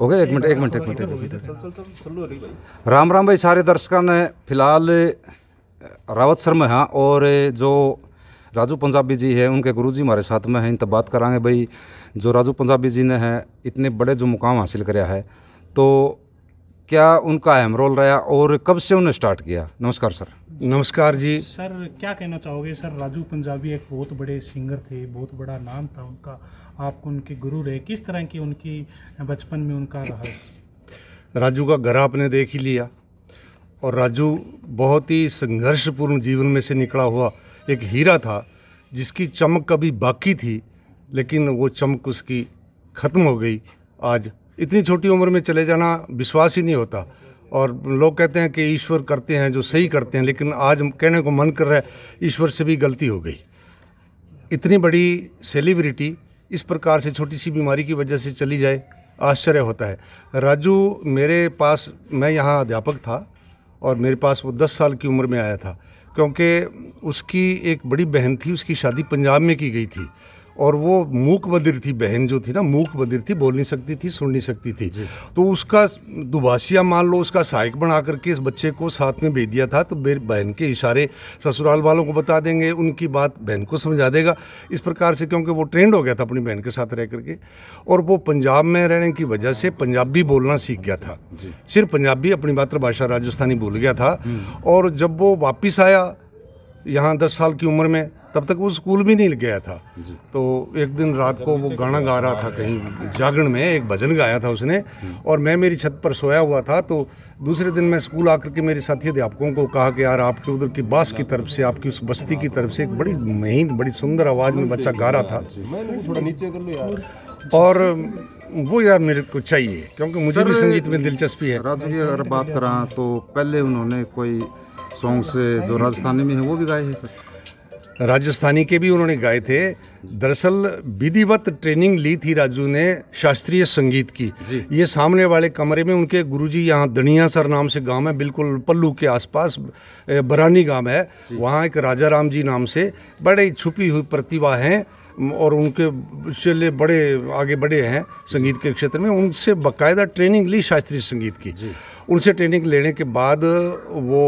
हो गए एक मिनट एक मिनट एक मिनट राम राम भाई सारे दर्शकों ने फिलहाल रावत सर में हैं और जो राजू पंजाबी जी है उनके गुरु जी हमारे साथ में हैं इन तब बात कराएंगे भाई जो राजू पंजाबी जी ने हैं इतने बड़े जो मुकाम हासिल कराया है तो क्या उनका अहम रोल रहा और कब से उन्हें स्टार्ट किया नमस्कार सर नमस्कार जी सर क्या कहना चाहोगे सर राजू पंजाबी एक बहुत बड़े सिंगर थे बहुत बड़ा नाम था उनका आपको उनके गुरु रहे किस तरह की उनकी बचपन में उनका रहा राजू का घर आपने देख ही लिया और राजू बहुत ही संघर्षपूर्ण जीवन में से निकला हुआ एक हीरा था जिसकी चमक कभी बाकी थी लेकिन वो चमक उसकी ख़त्म हो गई आज इतनी छोटी उम्र में चले जाना विश्वास ही नहीं होता और लोग कहते हैं कि ईश्वर करते हैं जो सही करते हैं लेकिन आज कहने को मन कर रहा है ईश्वर से भी गलती हो गई इतनी बड़ी सेलिब्रिटी इस प्रकार से छोटी सी बीमारी की वजह से चली जाए आश्चर्य होता है राजू मेरे पास मैं यहाँ अध्यापक था और मेरे पास वो दस साल की उम्र में आया था क्योंकि उसकी एक बड़ी बहन थी उसकी शादी पंजाब में की गई थी और वो मूक बदिर थी बहन जो थी ना मूक बदिर थी बोल नहीं सकती थी सुन नहीं सकती थी तो उसका दुभाषिया मान लो उसका सहायक बना करके इस बच्चे को साथ में भेज दिया था तो मेरी बहन के इशारे ससुराल वालों को बता देंगे उनकी बात बहन को समझा देगा इस प्रकार से क्योंकि वो ट्रेंड हो गया था अपनी बहन के साथ रह करके और वो पंजाब में रहने की वजह से पंजाबी बोलना सीख गया था सिर्फ पंजाबी अपनी मातृभाषा राजस्थानी बोल गया था हम्म। और जब वो वापिस आया यहाँ दस साल की उम्र में तब तक वो स्कूल भी नहीं गया था तो एक दिन रात को वो गाना गा रहा था कहीं जागरण में एक भजन गाया था उसने और मैं मेरी छत पर सोया हुआ था तो दूसरे दिन मैं स्कूल आकर के मेरे साथी अध्यापकों को कहा कि यार आपके उधर की बास की तरफ से आपकी उस बस्ती की तरफ से एक बड़ी महीन बड़ी सुंदर आवाज़ में बच्चा गा रहा था और वो यार मेरे को चाहिए क्योंकि मुझे भी संगीत में दिलचस्पी है राजू अगर बात करा तो पहले उन्होंने कोई सॉन्ग से जो राजस्थानी में है वो भी गाए हैं सर राजस्थानी के भी उन्होंने गाए थे दरअसल विधिवत ट्रेनिंग ली थी राजू ने शास्त्रीय संगीत की ये सामने वाले कमरे में उनके गुरुजी यहाँ दनिया सर नाम से गांव है बिल्कुल पल्लू के आसपास बरानी गांव है वहाँ एक राजा राम जी नाम से बड़े छुपी हुई प्रतिभा हैं और उनके चले बड़े आगे बढ़े हैं संगीत के क्षेत्र में उनसे बकायदा ट्रेनिंग ली शास्त्रीय संगीत की उनसे ट्रेनिंग लेने के बाद वो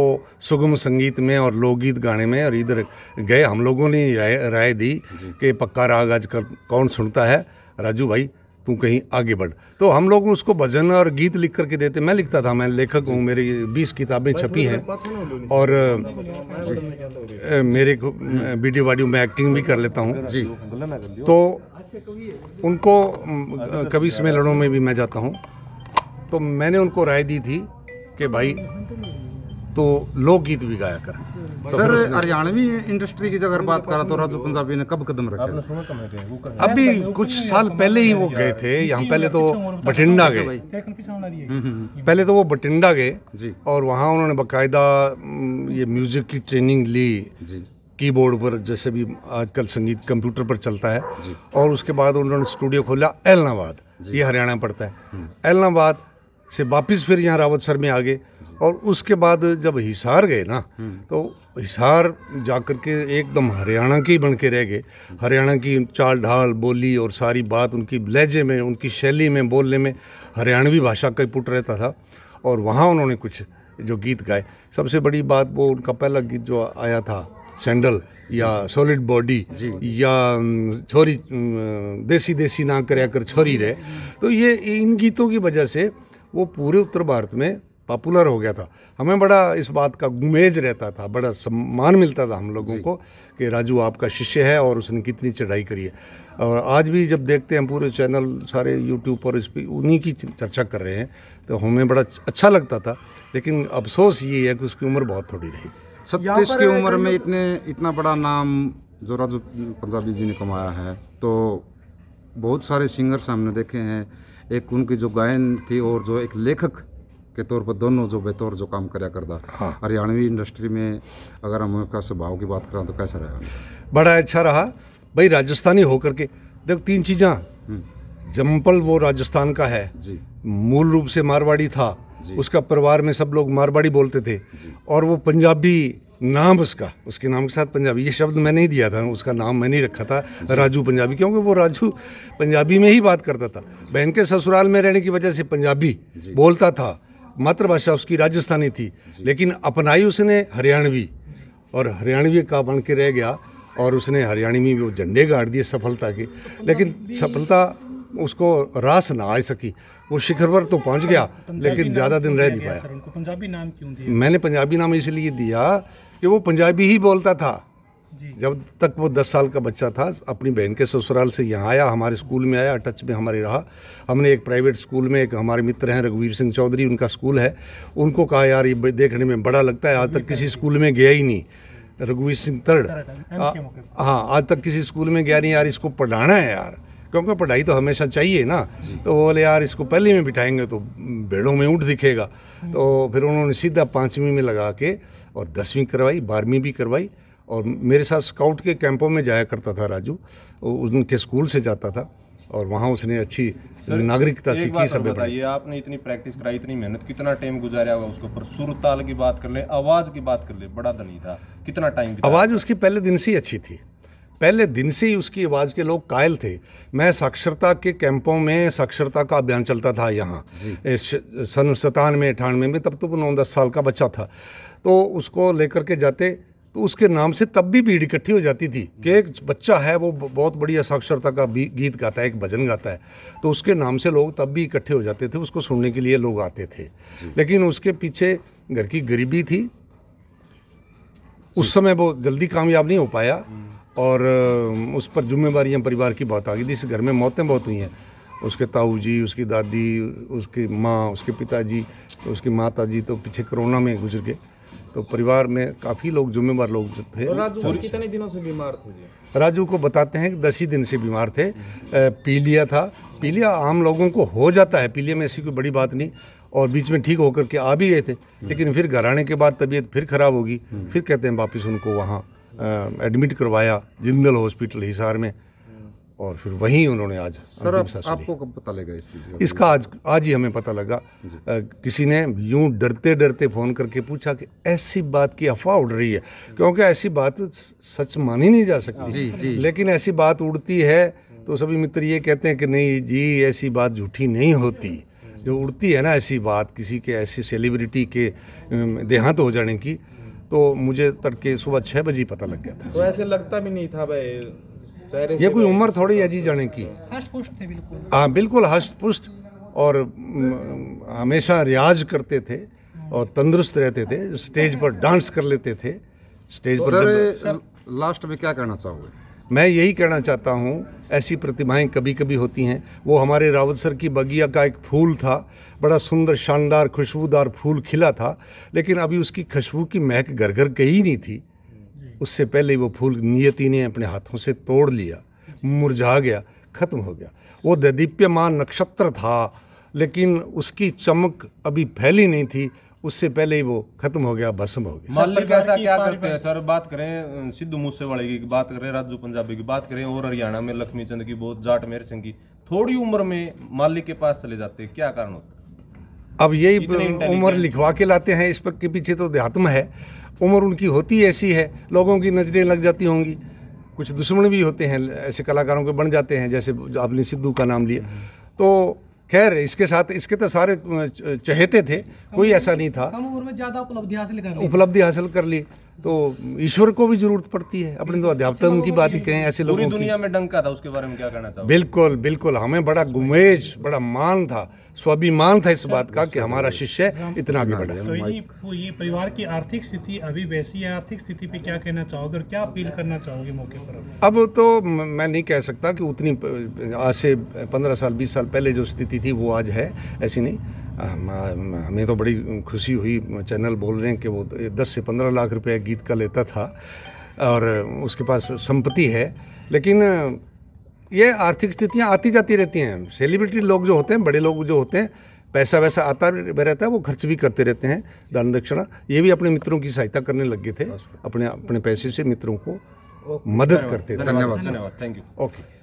सुगम संगीत में और लोकगीत गाने में और इधर गए हम लोगों ने राय राय दी कि पक्का राग आजकल कौन सुनता है राजू भाई तू कहीं आगे बढ़ तो हम लोग उसको भजन और गीत लिख करके देते मैं लिखता था मैं लेखक हूँ मेरी बीस किताबें छपी हैं और मेरे को वीडियो वाडियो में एक्टिंग भी कर लेता हूँ जी तो उनको कवि सम्मेलनों में भी मैं जाता हूँ तो मैंने उनको राय दी थी कि भाई तो लोकगीत भी गाया कर तो सर हरियाणवी इंडस्ट्री की अगर बात करा तो राजू पंजाबी ने कब कदम रखा तो अभी कुछ साल पहले ही वो गए थे यहाँ पहले तो बठिंडा गए पहले तो वो बठिंडा गए और वहाँ उन्होंने बकायदा ये म्यूजिक की ट्रेनिंग ली कीबोर्ड पर जैसे भी आजकल संगीत कंप्यूटर पर चलता है और उसके बाद उन्होंने स्टूडियो खोला एलनाबाद ये हरियाणा पड़ता है एलनाबाद से वापस फिर यहाँ रावत सर में आ गए और उसके बाद जब हिसार गए ना हम्म। तो हिसार जा के एकदम हरियाणा के ही बन के रह गए हरियाणा की चाल ढाल बोली और सारी बात उनकी लहजे में उनकी शैली में बोलने में हरियाणवी भाषा का पुट रहता था और वहाँ उन्होंने कुछ जो गीत गाए सबसे बड़ी बात वो उनका पहला गीत जो आया था सैंडल या सॉलिड बॉडी या छोरी देसी देसी ना कर छोरी रहे तो ये इन गीतों की वजह से वो पूरे उत्तर भारत में पॉपुलर हो गया था हमें बड़ा इस बात का गुमेज रहता था बड़ा सम्मान मिलता था हम लोगों को कि राजू आपका शिष्य है और उसने कितनी चढ़ाई करी है और आज भी जब देखते हैं पूरे चैनल सारे यूट्यूब पर इस पर उन्हीं की चर्चा कर रहे हैं तो हमें बड़ा अच्छा लगता था लेकिन अफसोस ये है कि उसकी उम्र बहुत थोड़ी रही छत्तीस की उम्र में इतने इतना बड़ा नाम जो राजू पंजाबी जी ने कमाया है तो बहुत सारे सिंगर्स हमने देखे हैं एक उनकी जो गायन थी और जो एक लेखक के तौर पर दोनों जो बेतौर जो काम करा करता हाँ। हरियाणवी इंडस्ट्री में अगर हम उनका स्वभाव की बात करें तो कैसा रहा बड़ा अच्छा रहा भाई राजस्थानी होकर के देख तीन चीजा हम्म। जम्पल वो राजस्थान का है जी मूल रूप से मारवाड़ी था उसका परिवार में सब लोग मारवाड़ी बोलते थे और वो पंजाबी नाम उसका उसके नाम के साथ पंजाबी ये शब्द मैंने ही दिया था उसका नाम मैंने ही रखा था राजू पंजाबी क्योंकि वो राजू पंजाबी में ही बात करता था बहन के ससुराल में रहने की वजह से पंजाबी बोलता था मातृभाषा उसकी राजस्थानी थी लेकिन अपनाई उसने हरियाणवी और हरियाणवी का बन के रह गया और उसने हरियाणवी में वो झंडे गाड़ दिए सफलता के लेकिन मतलब सफलता उसको रास ना आ सकी वो शिखर पर तो पहुंच गया लेकिन ज़्यादा दिन रह नहीं पाया पंजाबी नाम क्यों दिया मैंने पंजाबी नाम इसलिए दिया कि वो पंजाबी ही बोलता था जब तक वो दस साल का बच्चा था अपनी बहन के ससुराल से यहाँ आया हमारे स्कूल में आया टच में हमारे रहा हमने एक प्राइवेट स्कूल में एक हमारे मित्र हैं रघुवीर सिंह चौधरी उनका स्कूल है उनको कहा यार ये देखने में बड़ा लगता है आज तक किसी स्कूल में गया ही नहीं रघुवीर सिंह तड़ हाँ आज तक किसी स्कूल में गया नहीं यार इसको पढ़ाना है यार क्योंकि पढ़ाई तो हमेशा चाहिए ना तो वो बोले यार इसको पहले में बिठाएंगे तो भेड़ों में ऊँट दिखेगा तो फिर उन्होंने सीधा पाँचवीं में लगा के और दसवीं करवाई बारहवीं भी करवाई और मेरे साथ स्काउट के कैंपों में जाया करता था राजू उनके स्कूल से जाता था और वहाँ उसने अच्छी नागरिकता सीखी सब बताइए आपने इतनी प्रैक्टिस कराई इतनी मेहनत कितना टाइम गुजारा हुआ उसके ऊपर सुरताल की बात कर ले आवाज़ की बात कर ले बड़ा धनी था कितना टाइम आवाज़ उसकी पहले दिन से ही अच्छी थी पहले दिन से ही उसकी आवाज़ के लोग कायल थे मैं साक्षरता के कैंपों में साक्षरता का अभियान चलता था यहाँ सन सतानवे अठानवे में तब तो वो नौ दस साल का बच्चा था तो उसको लेकर के जाते तो उसके नाम से तब भी भीड़ इकट्ठी हो जाती थी कि एक बच्चा है वो बहुत बढ़िया साक्षरता का गीत गाता है एक भजन गाता है तो उसके नाम से लोग तब भी इकट्ठे हो जाते थे उसको सुनने के लिए लोग आते थे लेकिन उसके पीछे घर की गरीबी थी उस समय वो जल्दी कामयाब नहीं हो पाया हम्म। और उस पर जिम्मेवारियाँ परिवार की बहुत आ गई थी इस घर में मौतें बहुत हुई हैं उसके ताऊ जी उसकी दादी उसकी माँ उसके पिताजी उसकी माता जी तो पीछे कोरोना में गुजर गए तो परिवार में काफ़ी लोग जुम्मेवार लोग थे राजू और कितने हाँ। दिनों से बीमार थे राजू को बताते हैं कि दस ही दिन से बीमार थे पीलिया था पीलिया आम लोगों को हो जाता है पीलिया में ऐसी कोई बड़ी बात नहीं और बीच में ठीक होकर के आ भी गए थे हम्म। लेकिन फिर घर आने के बाद तबीयत फिर खराब होगी हम्म। फिर कहते हैं वापस उनको वहाँ एडमिट करवाया जिंदल हॉस्पिटल हिसार में और फिर वहीं उन्होंने आज सर आप, आपको कब पता लगा इस चीज़ का इसका आज आज ही हमें पता लगा आ, किसी ने यूं डरते डरते फ़ोन करके पूछा कि ऐसी बात की अफवाह उड़ रही है क्योंकि ऐसी बात सच मानी नहीं जा सकती जी, जी। लेकिन ऐसी बात उड़ती है तो सभी मित्र ये कहते हैं कि नहीं जी ऐसी बात झूठी नहीं होती जो उड़ती है ना ऐसी बात किसी के ऐसी सेलिब्रिटी के देहांत हो जाने की तो मुझे तड़के सुबह छः बजे पता लग गया था तो ऐसे लगता भी नहीं था भाई ये कोई उम्र थोड़ी है जी जाने की हाँ बिल्कुल हष्ट पुष्ट और हमेशा रियाज करते थे और तंदुरुस्त रहते थे स्टेज पर डांस कर लेते थे स्टेज तो पर लास्ट में क्या कहना चाहोगे मैं यही कहना चाहता हूँ ऐसी प्रतिभाएं कभी कभी होती हैं वो हमारे रावत सर की बगिया का एक फूल था बड़ा सुंदर शानदार खुशबूदार फूल खिला था लेकिन अभी उसकी खुशबू की महक घर घर गई नहीं थी उससे पहले वो फूल नियति ने अपने हाथों से तोड़ लिया मुरझा गया ख़त्म हो गया वो ददीप्यमान नक्षत्र था लेकिन उसकी चमक अभी फैली नहीं थी उससे पहले ही वो खत्म हो गया भस्म हो गया मालिक ऐसा क्या करते हैं सर बात करें सिद्धू मूसेवाले की बात करें राजू पंजाबी की बात करें और हरियाणा में लक्ष्मी चंद की बहुत जाट मेहर सिंह की थोड़ी उम्र में मालिक के पास चले जाते हैं क्या कारण होता अब यही उम्र लिखवा के लाते हैं इस पर के पीछे तो देहात्म है उम्र उनकी होती ऐसी है लोगों की नज़रें लग जाती होंगी कुछ दुश्मन भी होते हैं ऐसे कलाकारों के बन जाते हैं जैसे आपने सिद्धू का नाम लिया तो खैर इसके साथ इसके तो सारे चहेते थे कोई ऐसा नहीं था कम उम्र में ज़्यादा उपलब्धि हासिल कर उपलब्धि हासिल कर ली तो ईश्वर को भी जरूरत पड़ती है अपने तो अध्यात्म अच्छा, की तो बात ही कहें ऐसे लोगों दुनिया में डंका था उसके बारे में क्या कहना चाहूँ बिल्कुल बिल्कुल हमें बड़ा गुमेज बड़ा मान था स्वाभिमान था इस बात का कि हमारा शिष्य इतना भी बड़ा है तो परिवार की आर्थिक स्थिति अभी वैसी है आर्थिक स्थिति पे क्या कहना चाहोगे और क्या अपील करना चाहोगे मौके पर अब तो मैं नहीं कह सकता कि उतनी आज से पंद्रह साल बीस साल पहले जो स्थिति थी वो आज है ऐसी नहीं हमें तो बड़ी खुशी हुई चैनल बोल रहे हैं कि वो दस से पंद्रह लाख रुपये गीत का लेता था और उसके पास संपत्ति है लेकिन ये आर्थिक स्थितियाँ आती जाती रहती हैं सेलिब्रिटी लोग जो होते हैं बड़े लोग जो होते हैं पैसा वैसा आता रहता है वो खर्च भी करते रहते हैं दान दक्षिणा ये भी अपने मित्रों की सहायता करने लग गए थे अपने अपने पैसे से मित्रों को मदद करते थे धन्यवाद थैंक यू ओके